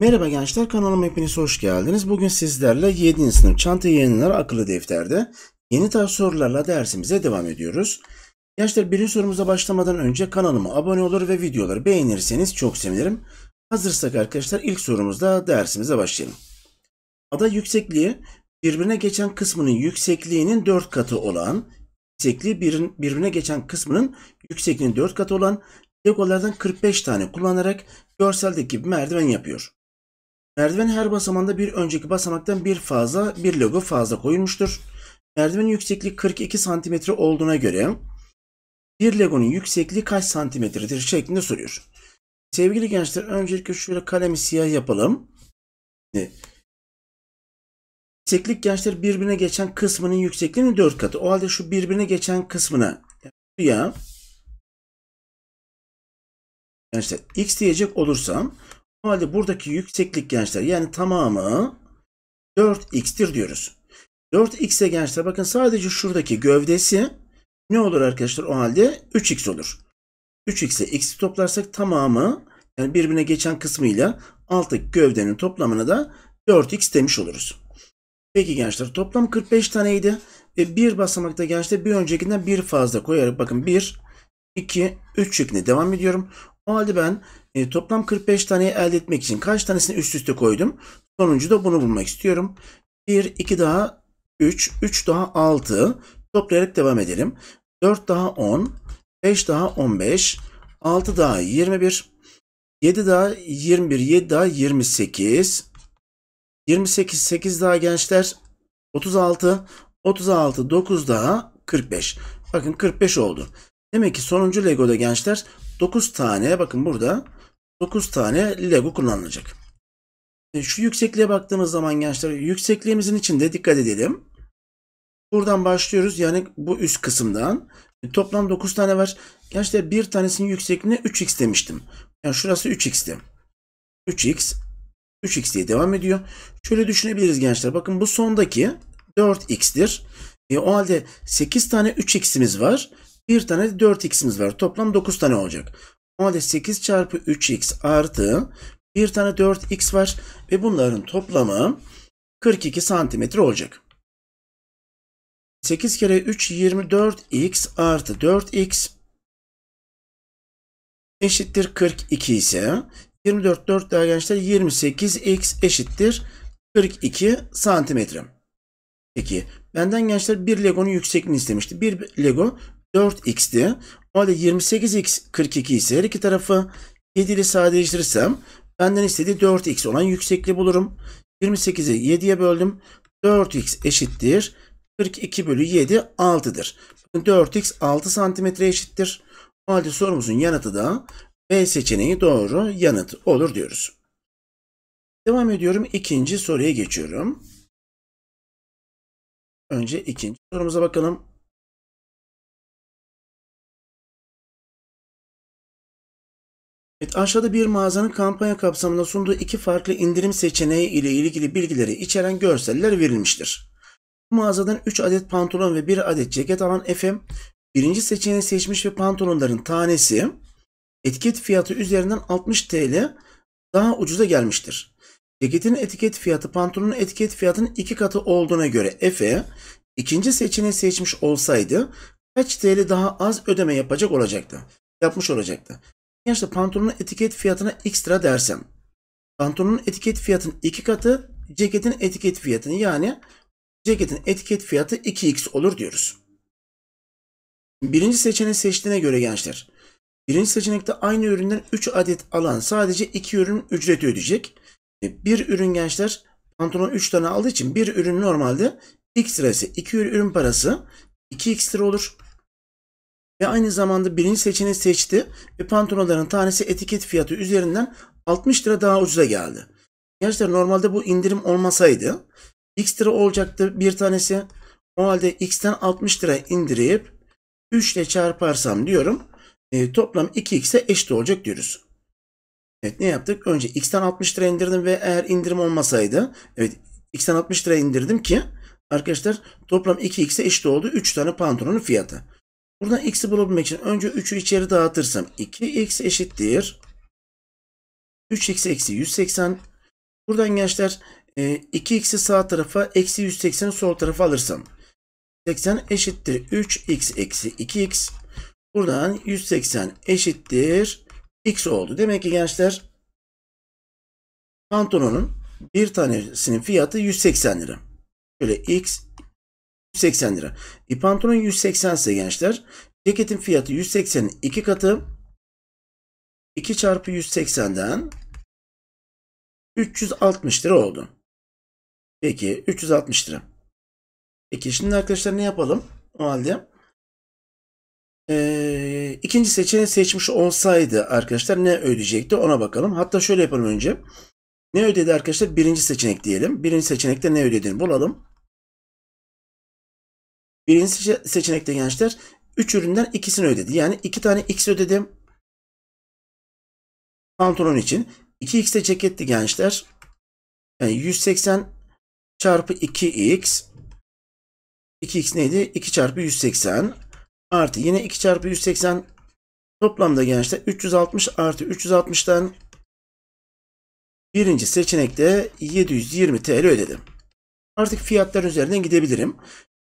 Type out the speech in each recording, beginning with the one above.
Merhaba gençler kanalıma hepiniz hoş geldiniz. Bugün sizlerle 7. sınıf çanta yayınları akıllı defterde yeni tarz sorularla dersimize devam ediyoruz. Gençler birinci sorumuza başlamadan önce kanalıma abone olur ve videoları beğenirseniz çok sevinirim. Hazırsak arkadaşlar ilk sorumuzda dersimize başlayalım. Ada yüksekliği birbirine geçen kısmının yüksekliğinin 4 katı olan yüksekliği bir, birbirine geçen kısmının yüksekliğinin 4 katı olan legolardan 45 tane kullanarak görseldeki merdiven yapıyor. Merdiven her basamanda bir önceki basamaktan bir fazla bir logo fazla koyulmuştur. Merdivenin yüksekliği 42 santimetre olduğuna göre bir legonun yüksekliği kaç santimetredir şeklinde soruyor. Sevgili gençler öncelikle şöyle kalemi siyah yapalım yükseklik gençler birbirine geçen kısmının yüksekliğinin 4 katı. O halde şu birbirine geçen kısmına ya gençler x diyecek olursam o halde buradaki yükseklik gençler yani tamamı 4x'tir diyoruz. 4x'e gençler bakın sadece şuradaki gövdesi ne olur arkadaşlar o halde 3x olur. 3 xe x'i toplarsak tamamı yani birbirine geçen kısmıyla alttaki gövdenin toplamını da 4x demiş oluruz. Peki gençler toplam 45 taneydi. Ve bir basamakta gençler bir öncekinden bir fazla koyarak bakın 1, 2, 3 şeklinde devam ediyorum. O halde ben e, toplam 45 taneyi elde etmek için kaç tanesini üst üste koydum? Sonuncu da bunu bulmak istiyorum. 1, 2 daha 3, 3 daha 6 toplayarak devam edelim. 4 daha 10, 5 daha 15, 6 daha 21, 7 daha 21, 7 daha 28, 28 8 daha gençler. 36 36 9 daha 45. Bakın 45 oldu. Demek ki sonuncu Lego'da gençler 9 tane bakın burada 9 tane Lego kullanılacak. E, şu yüksekliğe baktığımız zaman gençler yüksekliğimizin içinde dikkat edelim. Buradan başlıyoruz yani bu üst kısımdan. E, toplam 9 tane var. Gençler bir tanesinin yüksekliğine 3x demiştim. Yani şurası 3x'ti. 3x 3x diye devam ediyor. Şöyle düşünebiliriz gençler. Bakın bu sondaki 4x'tir. E, o halde 8 tane 3x'imiz var. 1 tane de 4x'imiz var. Toplam 9 tane olacak. O halde 8 çarpı 3x artı 1 tane 4x var. Ve bunların toplamı 42 santimetre olacak. 8 kere 3 24x artı 4x eşittir 42 ise 24 4 daha gençler 28 x eşittir 42 santimetre. Peki benden gençler bir Lego'nun yüksekliğini istemişti. Bir Lego 4x'ti. O halde 28x 42 ise her iki tarafı 7 ile sadeleştirirsem benden istediği 4x olan yüksekliği bulurum. 28'i 7'ye böldüm. 4x eşittir 42 bölü 7 6'dır. 4x 6 santimetre eşittir. O halde sorumuzun yanıtı da B seçeneği doğru yanıt olur diyoruz. Devam ediyorum. ikinci soruya geçiyorum. Önce ikinci sorumuza bakalım. Evet, aşağıda bir mağazanın kampanya kapsamında sunduğu iki farklı indirim seçeneği ile ilgili bilgileri içeren görseller verilmiştir. Bu mağazadan 3 adet pantolon ve 1 adet ceket alan Efe, birinci seçeneği seçmiş ve pantolonların tanesi etiket fiyatı üzerinden 60 TL daha ucuza gelmiştir. Ceketin etiket fiyatı pantolonun etiket fiyatının iki katı olduğuna göre Efe ikinci seçeneği seçmiş olsaydı kaç TL daha az ödeme yapacak olacaktı. Yapmış olacaktı. Gençler pantolonun etiket fiyatına x dersem pantolonun etiket fiyatının iki katı ceketin etiket fiyatını yani ceketin etiket fiyatı 2x olur diyoruz. Birinci seçeneği seçtiğine göre gençler Birinci seçenekte aynı üründen 3 adet alan sadece 2 ürün ücreti ödeyecek. E, bir ürün gençler pantolon 3 tane aldığı için bir ürün normalde x lirası 2 ürün parası 2x lira olur. Ve aynı zamanda birinci seçeneği seçti ve pantolonların tanesi etiket fiyatı üzerinden 60 lira daha ucuza geldi. Gençler normalde bu indirim olmasaydı x lira olacaktı bir tanesi. O halde x'ten 60 lira indirip 3 ile çarparsam diyorum e, toplam 2x'e eşit olacak diyoruz. Evet ne yaptık? Önce x'ten 60 lira indirdim ve eğer indirim olmasaydı evet x'ten 60 lira indirdim ki arkadaşlar toplam 2x'e eşit oldu 3 tane pantolonun fiyatı. Buradan x'i bulabilmek için önce 3'ü içeri dağıtırsam 2x eşittir. 3x eksi 180. Buradan gençler 2x'i e, sağ tarafa eksi 180'i sol tarafa alırsam 80 eşittir 3x eksi 2x Buradan 180 eşittir x oldu. Demek ki gençler pantolonun bir tanesinin fiyatı 180 lira. Şöyle x 180 lira. E pantolon 180 ise gençler ceketin fiyatı 180'in iki katı 2 çarpı 180'den 360 lira oldu. Peki 360 lira. Peki şimdi arkadaşlar ne yapalım? O halde e, ikinci seçeneği seçmiş olsaydı arkadaşlar ne ödeyecekti ona bakalım. Hatta şöyle yapalım önce. Ne ödedi arkadaşlar? Birinci seçenek diyelim. Birinci seçenekte ne ödediğini bulalım. Birinci seçenekte gençler 3 üründen ikisini ödedi. Yani 2 tane X ödedim. Pantolon için. 2 de ceketti gençler. Yani 180 çarpı 2X. 2X neydi? 2 çarpı 180 artı yine 2 çarpı 180 toplamda gençler 360 artı 360'tan birinci seçenekte 720 TL ödedim. Artık fiyatlar üzerinden gidebilirim.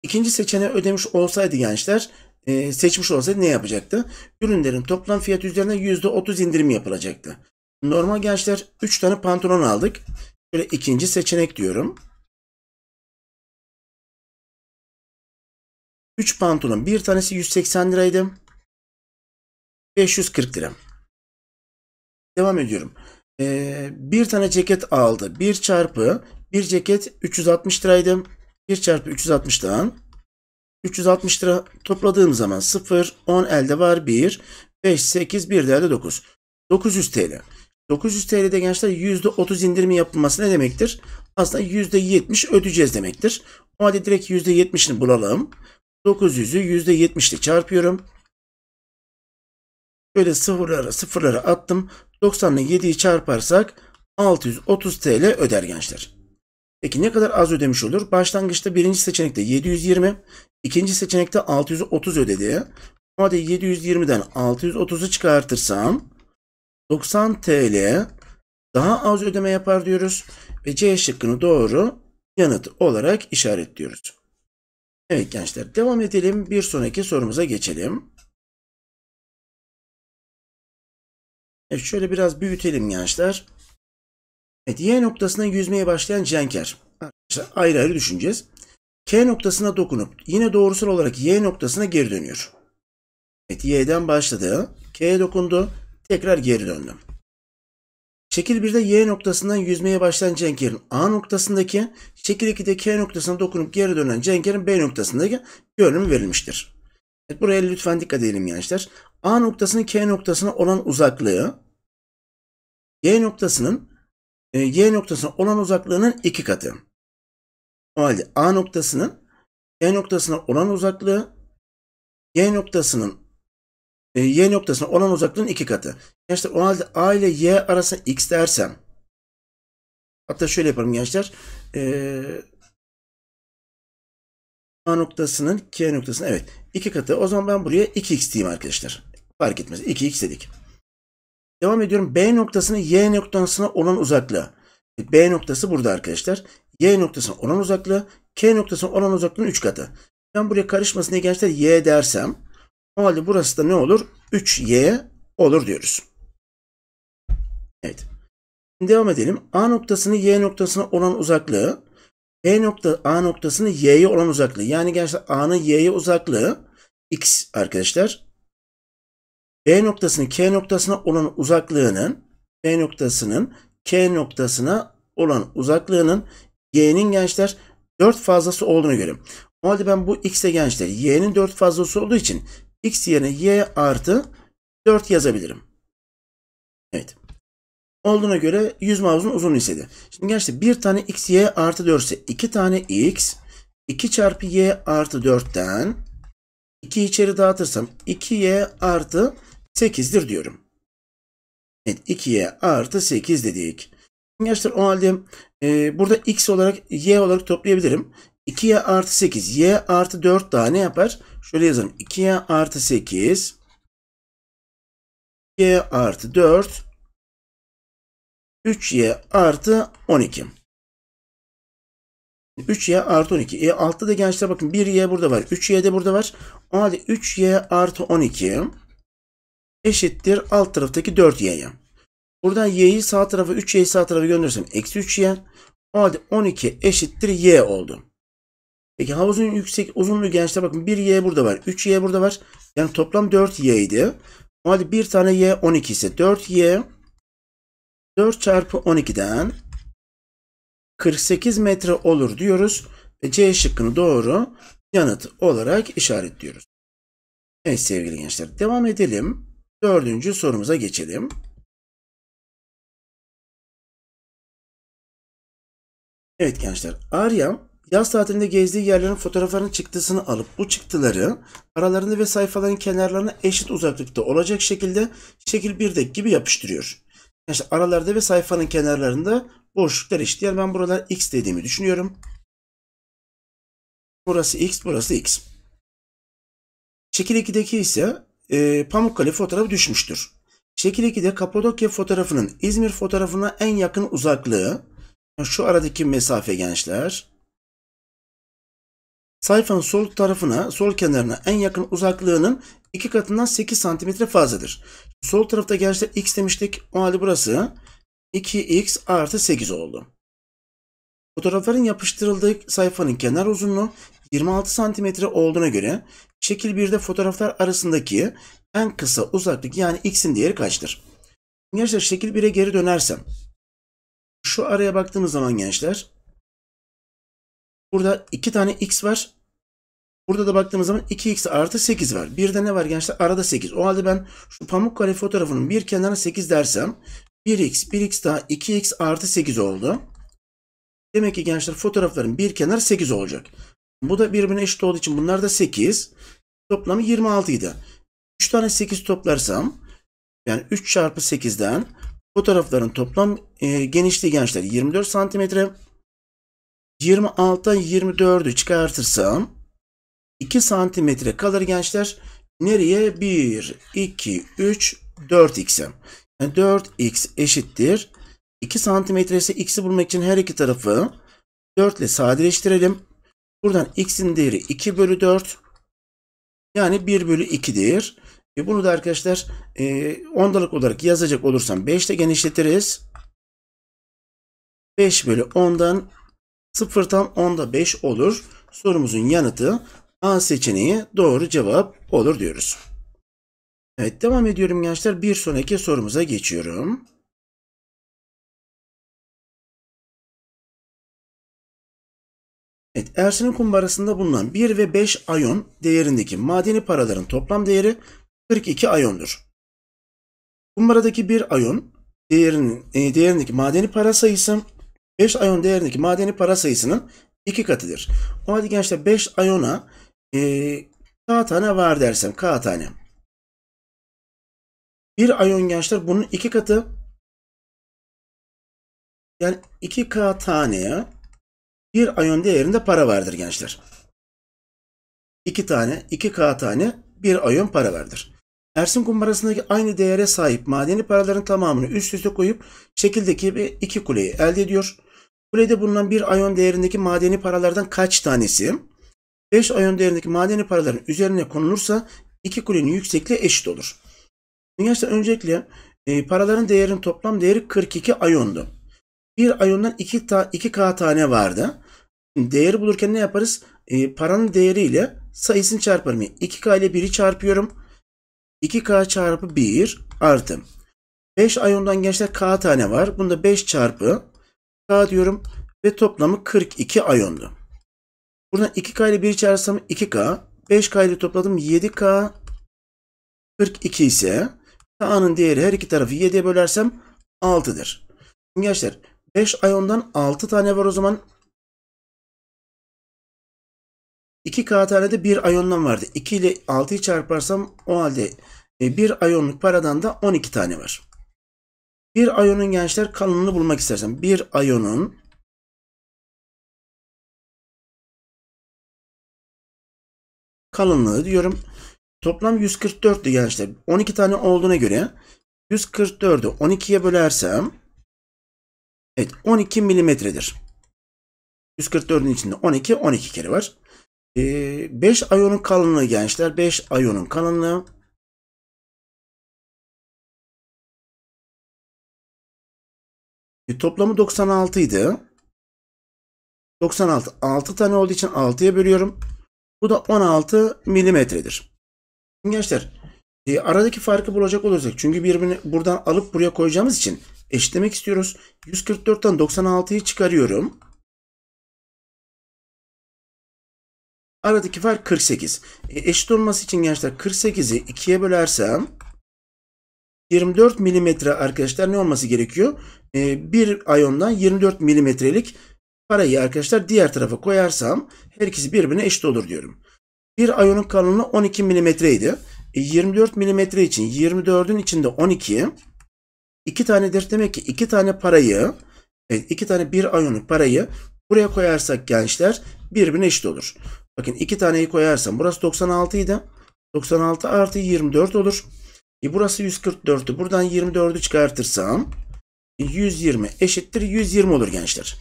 İkinci seçeneği ödemiş olsaydı gençler e, seçmiş olsaydı ne yapacaktı? Ürünlerin toplam fiyat üzerine %30 indirim yapılacaktı. Normal gençler 3 tane pantolon aldık. Şöyle ikinci seçenek diyorum. 3 pantolon bir tanesi 180 liraydı. 540 lira. Devam ediyorum. Ee, bir tane ceket aldı. 1 çarpı bir ceket 360 liraydı. 1 çarpı 360'dan 360 lira topladığım zaman 0, 10 elde var 1, 5, 8, 1 elde 9. 900 TL. 900 TL'de gençler %30 indirimi yapılması ne demektir? Aslında %70 ödeyeceğiz demektir. O halde direkt %70'ini bulalım. 900'ü 70'li çarpıyorum. Şöyle sıfırlara sıfırlara attım. 90 ile çarparsak 630 TL öder gençler. Peki ne kadar az ödemiş olur? Başlangıçta birinci seçenekte 720, ikinci seçenekte 630 ödedi. Bu adeyi 720'den 630'u çıkartırsam 90 TL daha az ödeme yapar diyoruz ve C şıkkını doğru yanıt olarak işaretliyoruz. Evet gençler devam edelim. Bir sonraki sorumuza geçelim. Evet şöyle biraz büyütelim gençler. Evet Y noktasına yüzmeye başlayan Cenker. Arkadaşlar ayrı ayrı düşüneceğiz. K noktasına dokunup yine doğrusal olarak Y noktasına geri dönüyor. Evet Y'den başladı. K'ye dokundu. Tekrar geri döndü. Şekil 1'de Y noktasından yüzmeye başlayan Cenker'in A noktasındaki, şekil 2'de K noktasına dokunup geri dönen Cenker'in B noktasındaki görünüm verilmiştir. Evet, buraya lütfen dikkat edelim gençler. A noktasının K noktasına olan uzaklığı Y noktasının e, Y noktasına olan uzaklığının iki katı. O halde A noktasının K noktasına olan uzaklığı Y noktasının e, Y noktasına olan uzaklığın iki katı. Gençler o halde A ile Y arasında X dersem hatta şöyle yaparım gençler ee, A noktasının K noktasının evet iki katı. O zaman ben buraya 2X diyeyim arkadaşlar. Fark etmez. 2X dedik. Devam ediyorum. B noktasının Y noktasına olan uzaklığı. B noktası burada arkadaşlar. Y noktasına olan uzaklığı. K noktasına olan uzaklığın 3 katı. Ben buraya karışmasın diye gençler Y dersem o halde burası da ne olur? 3Y olur diyoruz. Evet. Devam edelim. A noktasını Y noktasına olan uzaklığı B e nokta A noktasını Y'ye olan uzaklığı. Yani gerçekten A'nın Y'ye uzaklığı X arkadaşlar. B noktasının K noktasına olan uzaklığının B noktasının K noktasına olan uzaklığının Y'nin gençler 4 fazlası olduğunu göre. O halde ben bu X'e gençler Y'nin 4 fazlası olduğu için X yerine Y artı 4 yazabilirim. Evet olduğuna göre 100 mavuzun uzun hissedi. Şimdi gençler bir tane x, y artı 4 ise 2 tane x 2 çarpı y artı 4'ten 2 içeri dağıtırsam 2y artı 8'dir diyorum. Evet 2y artı 8 dedik. Gençler o halde e, burada x olarak y olarak toplayabilirim. 2y artı 8 y artı 4 daha ne yapar? Şöyle yazalım. 2y artı 8 y artı 4 3y artı 12. 3y artı 12. E altta da gençler bakın 1y burada var. 3y de burada var. O halde 3y artı 12 eşittir alt taraftaki 4y'ye. Buradan y'yi sağ tarafa 3y'yi sağ tarafa gönderirsem eksi 3y. O halde 12 eşittir y oldu. Peki havuzun yüksek uzunluğu gençler bakın 1y burada var. 3y burada var. Yani toplam 4y idi. O halde bir tane y 12 ise 4y 4 çarpı 12'den 48 metre olur diyoruz. Ve C şıkkını doğru yanıt olarak işaretliyoruz. Evet sevgili gençler devam edelim. Dördüncü sorumuza geçelim. Evet gençler Arya yaz tatilinde gezdiği yerlerin fotoğraflarının çıktısını alıp bu çıktıları aralarında ve sayfaların kenarlarına eşit uzaklıkta olacak şekilde şekil 1'deki gibi yapıştırıyor işte aralarda ve sayfanın kenarlarında boşluklar eşit eşitler. Ben buralar x dediğimi düşünüyorum. Burası x, burası x. Şekil 2'deki ise e, Pamukkale fotoğrafı düşmüştür. Şekil 2'de Kapadokya fotoğrafının İzmir fotoğrafına en yakın uzaklığı şu aradaki mesafe gençler. Sayfanın sol tarafına, sol kenarına en yakın uzaklığının 2 katından 8 cm fazladır. Sol tarafta gençler x demiştik. O halde burası 2x artı 8 oldu. Fotoğrafların yapıştırıldığı sayfanın kenar uzunluğu 26 cm olduğuna göre şekil 1'de fotoğraflar arasındaki en kısa uzaklık yani x'in değeri kaçtır? Gençler şekil 1'e geri dönersem şu araya baktığımız zaman gençler burada iki tane x var Burada da baktığımız zaman 2x artı 8 var. Bir de ne var gençler? Arada 8. O halde ben şu Pamukkale fotoğrafının bir kenarına 8 dersem 1x, 1x daha 2x artı 8 oldu. Demek ki gençler fotoğrafların bir kenar 8 olacak. Bu da birbirine eşit olduğu için bunlar da 8. Toplamı 26 idi. 3 tane 8 toplarsam yani 3 çarpı 8'den fotoğrafların toplam e, genişliği gençler 24 santimetre. 26'dan 24'ü çıkartırsam 2 santimetre kalır gençler. Nereye? 1, 2, 3, 4x'e. Yani 4x eşittir. 2 santimetre ise x'i bulmak için her iki tarafı 4 ile sadeleştirelim. Buradan x'in değeri 2 bölü 4. Yani 1 bölü 2'dir. E bunu da arkadaşlar e, ondalık olarak yazacak olursam 5 ile genişletiriz. 5 bölü 10'dan 0 tam 10'da 5 olur. Sorumuzun yanıtı A seçeneği doğru cevap olur diyoruz. Evet devam ediyorum gençler. Bir sonraki sorumuza geçiyorum. Evet, Ersin'in kumbarasında bulunan 1 ve 5 ayon değerindeki madeni paraların toplam değeri 42 ayondur. Kumbaradaki 1 ayon değerinin, e, değerindeki madeni para sayısı 5 ayon değerindeki madeni para sayısının 2 katıdır. O halde gençler 5 ayona e, ee, K tane var dersem kağıt tane. Bir ayon gençler bunun iki katı yani iki k taneye bir ayon değerinde para vardır gençler. İki tane, iki k tane bir ayon para vardır. Ersin kumbarasındaki aynı değere sahip madeni paraların tamamını üst üste koyup şekildeki bir iki kuleyi elde ediyor. Kulede bulunan bir ayon değerindeki madeni paralardan kaç tanesi 5 ayon değerindeki madeni paraların üzerine konulursa iki kulenin yüksekliği eşit olur. Gençler öncelikle e, paraların değerinin toplam değeri 42 ayondu. Bir ayondan 2 ta, 2K tane vardı. Değeri bulurken ne yaparız? E, paranın değeriyle sayısını çarparım. 2K ile 1'i çarpıyorum. 2K çarpı 1 artı. 5 ayondan gençler K tane var. Bunda 5 çarpı K diyorum ve toplamı 42 ayondu. Buradan 2K ile 1 çağırsam 2K. 5K ile topladım 7K. 42 ise K'nın değeri her iki tarafı 7'ye bölersem 6'dır. Şimdi gençler 5 ayondan 6 tane var o zaman. 2K tane de 1 ayondan vardı. 2 ile 6'yı çarparsam o halde 1 e, ayonluk paradan da 12 tane var. Bir ayonun gençler kalınlığını bulmak istersen bir ayonun kalınlığı diyorum. Toplam 144'tü gençler. 12 tane olduğuna göre 144'ü 12'ye bölersem evet 12 milimetredir. 144'ün içinde 12, 12 kere var. Ee, 5 ayonun kalınlığı gençler. 5 ayonun kalınlığı. E, toplamı 96 idi. 96 6 tane olduğu için 6'ya bölüyorum. Bu da 16 milimetredir. gençler e, aradaki farkı bulacak olursak çünkü birbirini buradan alıp buraya koyacağımız için eşitlemek istiyoruz. 144'ten 96'yı çıkarıyorum. Aradaki fark 48. E, eşit olması için gençler 48'i 2'ye bölersem 24 milimetre arkadaşlar ne olması gerekiyor? E, bir ayondan 24 milimetrelik parayı arkadaşlar diğer tarafa koyarsam her ikisi birbirine eşit olur diyorum. Bir ayonun kalınlığı 12 milimetreydi. 24 e, milimetre için 24'ün içinde 12 2 tanedir. Demek ki 2 tane parayı evet 2 tane bir ayonu parayı buraya koyarsak gençler birbirine eşit olur. Bakın 2 taneyi koyarsam burası 96 idi. 96 artı 24 olur. E burası 144'tü. Buradan 24'ü çıkartırsam 120 eşittir 120 olur gençler.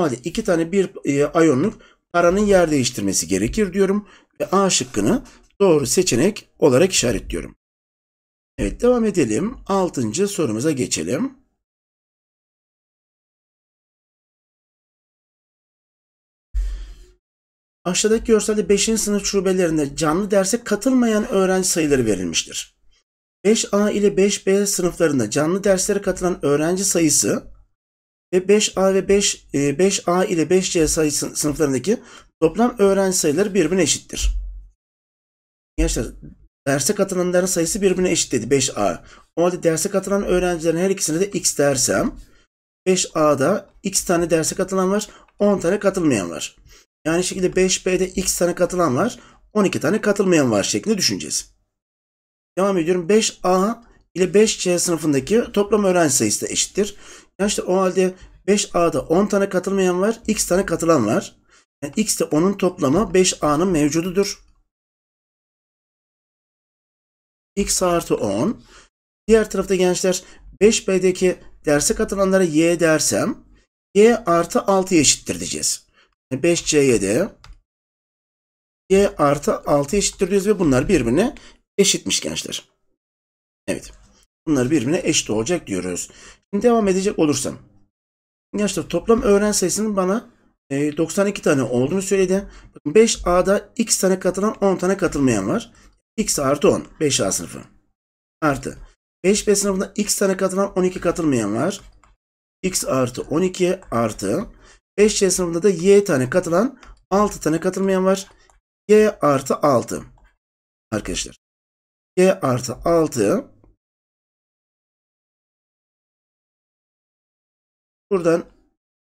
Hadi iki tane bir e, iyonluk paranın yer değiştirmesi gerekir diyorum. Ve A şıkkını doğru seçenek olarak işaretliyorum. Evet devam edelim. Altıncı sorumuza geçelim. Aşağıdaki görselde 5. sınıf şubelerinde canlı derse katılmayan öğrenci sayıları verilmiştir. 5A ile 5B sınıflarında canlı derslere katılan öğrenci sayısı ve 5A ve 5 5A e, ile 5C sayı sınıflarındaki toplam öğrenci sayıları birbirine eşittir. Gençler derse katılanların sayısı birbirine eşit dedi 5A. O halde derse katılan öğrencilerin her ikisine de x dersem 5A'da x tane derse katılan var, 10 tane katılmayan var. Yani şekilde 5B'de x tane katılan var, 12 tane katılmayan var şeklinde düşüneceğiz. Devam ediyorum. 5A ile 5C sınıfındaki toplam öğrenci sayısı da eşittir. Arkadaşlar o halde 5A'da 10 tane katılmayan var. X tane katılan var. Yani X de onun toplamı 5A'nın mevcududur. X artı 10. Diğer tarafta gençler 5B'deki derse katılanlara Y dersem Y artı 6 eşittir diyeceğiz. 5C'ye de Y artı 6 eşittir diyoruz ve bunlar birbirine eşitmiş gençler. Evet. Bunlar birbirine eşit olacak diyoruz. Devam edecek olursam. Arkadaşlar toplam öğren sayısının bana 92 e, tane olduğunu söyledi. 5A'da x tane katılan 10 tane katılmayan var. x artı 10. 5A sınıfı. Artı. 5B sınıfında x tane katılan 12 katılmayan var. x artı 12 artı. 5C sınıfında da y tane katılan 6 tane katılmayan var. y artı 6. Arkadaşlar. y artı 6 Buradan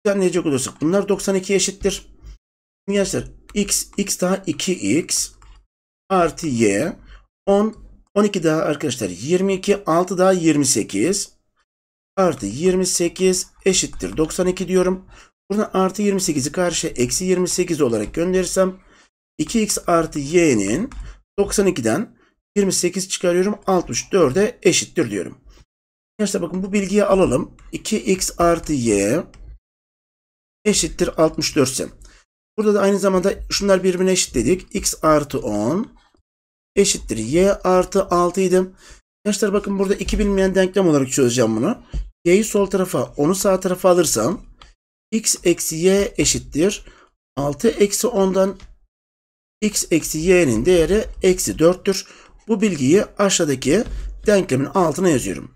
düzenleyecek olursak bunlar 92 eşittir. Şimdi gençler x, x daha 2x artı y 10 12 daha arkadaşlar 22 6 daha 28 artı 28 eşittir 92 diyorum. Buradan artı 28'i karşıya eksi 28 olarak gönderirsem 2x artı y'nin 92'den 28 çıkarıyorum 64'e eşittir diyorum. Arkadaşlar bakın bu bilgiyi alalım. 2x artı y eşittir 64 Burada da aynı zamanda şunlar birbirine eşit dedik. x artı 10 eşittir y artı 6 idi. Arkadaşlar bakın burada iki bilmeyen denklem olarak çözeceğim bunu. y'yi sol tarafa 10'u sağ tarafa alırsam x eksi y eşittir. 6 eksi 10'dan x eksi y'nin değeri eksi 4'tür. Bu bilgiyi aşağıdaki denklemin altına yazıyorum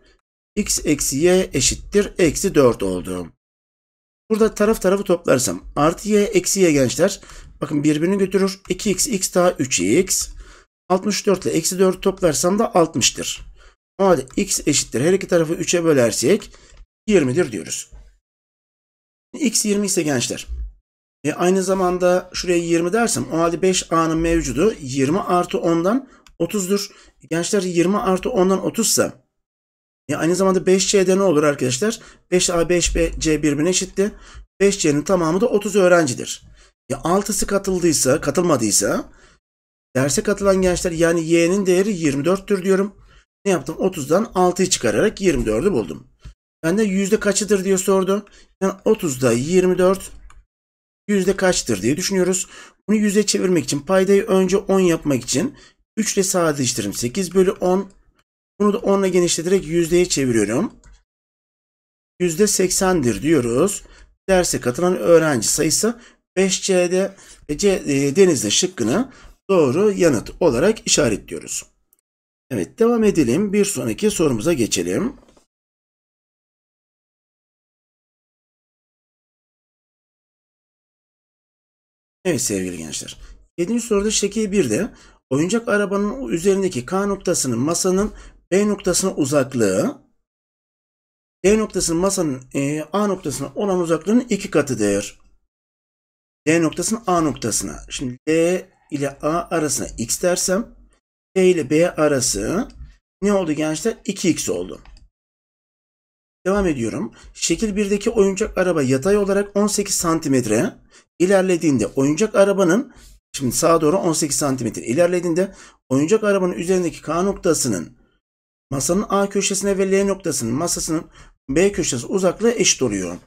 x eksi y eşittir eksi 4 oldu. Burada taraf tarafı toplarsam artı y eksi y gençler bakın birbirini götürür. 2x x daha 3x. 64 ile eksi 4 toplarsam da 60'tır. O halde x eşittir her iki tarafı 3'e bölersek 20'dir diyoruz. x 20 ise gençler e aynı zamanda şuraya 20 dersem o halde 5a'nın mevcudu 20 artı 10'dan 30'dur. Gençler 20 artı 10'dan 30 ise e aynı zamanda 5C'de ne olur arkadaşlar? 5A, 5C b birbirine eşitti. 5C'nin tamamı da 30 öğrencidir. Ya e, 6'sı katıldıysa, katılmadıysa derse katılan gençler yani Y'nin değeri 24'tür diyorum. Ne yaptım? 30'dan 6'yı çıkararak 24'ü buldum. Ben de yüzde kaçıdır diye sordu. Yani 30'da 24 yüzde kaçtır diye düşünüyoruz. Bunu yüze çevirmek için paydayı önce 10 yapmak için 3 ile değiştiririm. 8 bölü 10 bunu da 10 ile genişleterek yüzdeye çeviriyorum. %80'dir diyoruz. Derse katılan öğrenci sayısı 5C'de ve C, e, denizde şıkkını doğru yanıt olarak işaretliyoruz. Evet devam edelim. Bir sonraki sorumuza geçelim. Evet sevgili gençler. 7. soruda şekil 1'de oyuncak arabanın üzerindeki K noktasının masanın B e noktasının uzaklığı D e noktasının masanın e, A noktasına olan uzaklığının iki katı değer. D noktasının A noktasına. Şimdi D ile A arasına x dersem B e ile B arası ne oldu gençler? 2x oldu. Devam ediyorum. Şekil 1'deki oyuncak araba yatay olarak 18 santimetre ilerlediğinde oyuncak arabanın şimdi sağa doğru 18 santimetre ilerlediğinde oyuncak arabanın üzerindeki K noktasının Masanın A köşesine ve L noktasının masasının B köşesi uzaklığı eşit oluyor.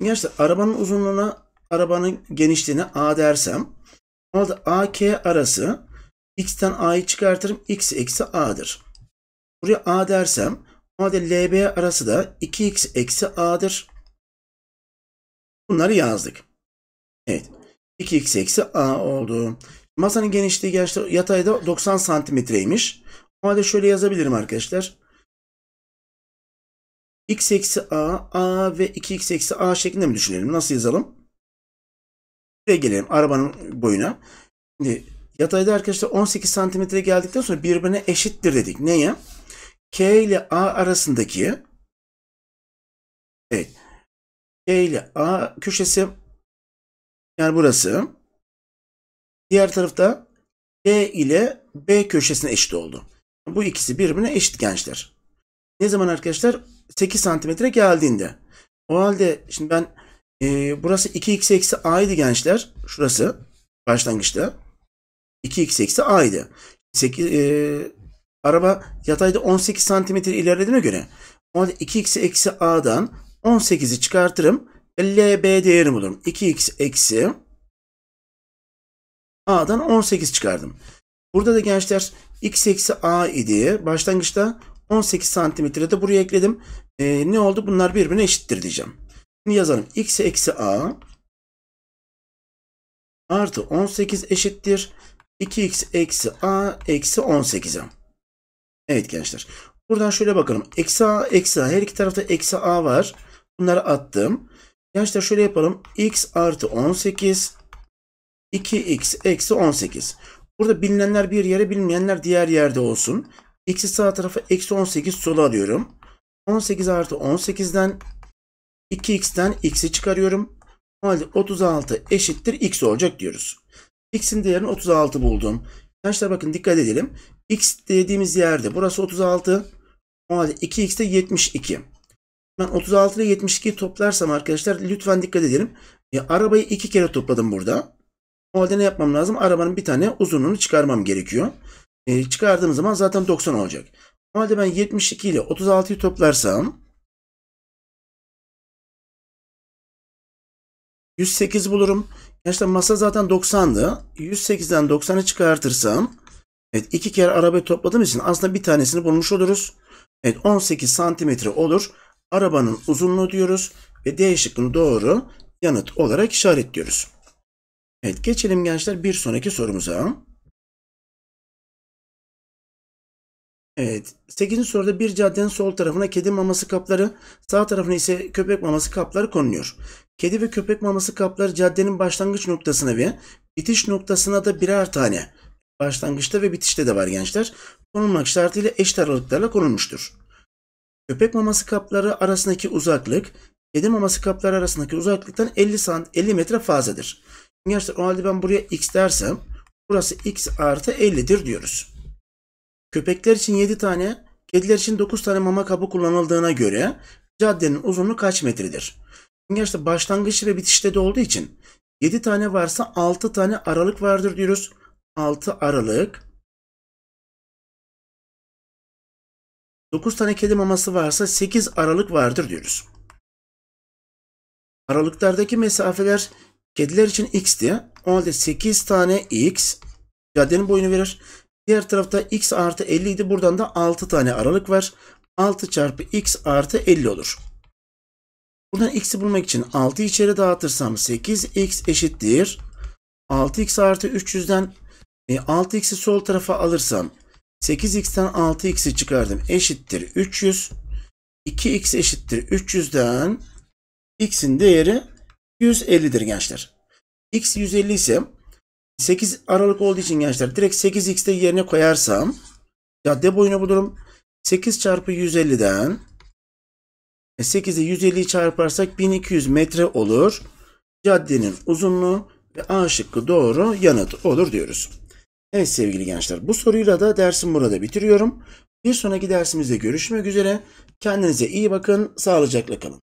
Gençler arabanın uzunluğuna arabanın genişliğine A dersem o A K arası X'ten A'yı çıkartırım. X eksi A'dır. Buraya A dersem o halde B arası da 2X eksi A'dır. Bunları yazdık. Evet. 2X eksi A oldu. Masanın genişliği gençler yatayda 90 santimetreymiş. Normalde şöyle yazabilirim arkadaşlar. x eksi a, a ve 2x eksi a şeklinde mi düşünelim? Nasıl yazalım? Ve gelelim arabanın boyuna. Şimdi yatayda arkadaşlar 18 santimetre geldikten sonra birbirine eşittir dedik. Neye? K ile A arasındaki evet, K ile A köşesi yani burası. Diğer tarafta D ile B köşesine eşit oldu. Bu ikisi birbirine eşit gençler. Ne zaman arkadaşlar? 8 santimetre geldiğinde. O halde şimdi ben e, burası 2x eksi a idi gençler. Şurası başlangıçta. 2x eksi a idi. 8, e, araba yatayda 18 santimetre ilerlediğine göre o halde 2x eksi a'dan 18'i çıkartırım. LB değerini bulurum. 2x eksi a'dan 18 çıkardım. Burada da gençler x eksi a idi. Başlangıçta 18 santimetre de buraya ekledim. E, ne oldu? Bunlar birbirine eşittir diyeceğim. Şimdi yazalım. x eksi a artı 18 eşittir. 2x eksi a eksi 18. Evet gençler. Buradan şöyle bakalım. Eksi a eksi a. Her iki tarafta eksi a var. Bunları attım. Gençler şöyle yapalım. x artı 18 2x eksi 18. Burada bilinenler bir yere bilmeyenler diğer yerde olsun. X'i sağ tarafa eksi 18 sola alıyorum. 18 artı 18'den 2x'ten x'i çıkarıyorum. O halde 36 eşittir x olacak diyoruz. x'in değerini 36 buldum. Arkadaşlar bakın dikkat edelim. x dediğimiz yerde burası 36. O halde 2x de 72. Ben 36 ile 72'yi toplarsam arkadaşlar lütfen dikkat edelim. Ya, e, arabayı iki kere topladım burada. O ne yapmam lazım? Arabanın bir tane uzunluğunu çıkarmam gerekiyor. E, çıkardığım zaman zaten 90 olacak. O ben 72 ile 36'yı toplarsam 108 bulurum. Gerçekten masa zaten 90'dı. 108'den 90'ı çıkartırsam evet iki kere arabayı topladığım için aslında bir tanesini bulmuş oluruz. Evet 18 santimetre olur. Arabanın uzunluğu diyoruz ve D şıkkını doğru yanıt olarak işaretliyoruz. Evet geçelim gençler bir sonraki sorumuza. Evet 8. soruda bir caddenin sol tarafına kedi maması kapları sağ tarafına ise köpek maması kapları konuluyor. Kedi ve köpek maması kapları caddenin başlangıç noktasına ve bitiş noktasına da birer tane başlangıçta ve bitişte de var gençler. Konulmak şartıyla eşit aralıklarla konulmuştur. Köpek maması kapları arasındaki uzaklık kedi maması kapları arasındaki uzaklıktan 50 sant 50 metre fazladır. Gençler o halde ben buraya x dersem burası x artı 50'dir diyoruz. Köpekler için 7 tane, kediler için 9 tane mama kabı kullanıldığına göre caddenin uzunluğu kaç metredir? Gençler başlangıç ve bitişte de olduğu için 7 tane varsa 6 tane aralık vardır diyoruz. 6 aralık. 9 tane kedi maması varsa 8 aralık vardır diyoruz. Aralıklardaki mesafeler Kediler için x x'ti. O halde 8 tane x caddenin boyunu verir. Diğer tarafta x artı 50 idi. Buradan da 6 tane aralık var. 6 çarpı x artı 50 olur. Buradan x'i bulmak için 6 içeri dağıtırsam 8x eşittir. 6x artı 300'den 6x'i e, sol tarafa alırsam 8x'ten 6x'i çıkardım. Eşittir 300. 2x eşittir 300'den x'in değeri 150'dir gençler. X 150 ise 8 Aralık olduğu için gençler direkt 8x'te yerine koyarsam cadde boyunu bulurum. 8 çarpı 150'den 8'e 150'yi çarparsak 1200 metre olur. Caddenin uzunluğu ve A şıkkı doğru yanıt olur diyoruz. Evet sevgili gençler bu soruyla da dersim burada bitiriyorum. Bir sonraki dersimizde görüşmek üzere. Kendinize iyi bakın. Sağlıcakla kalın.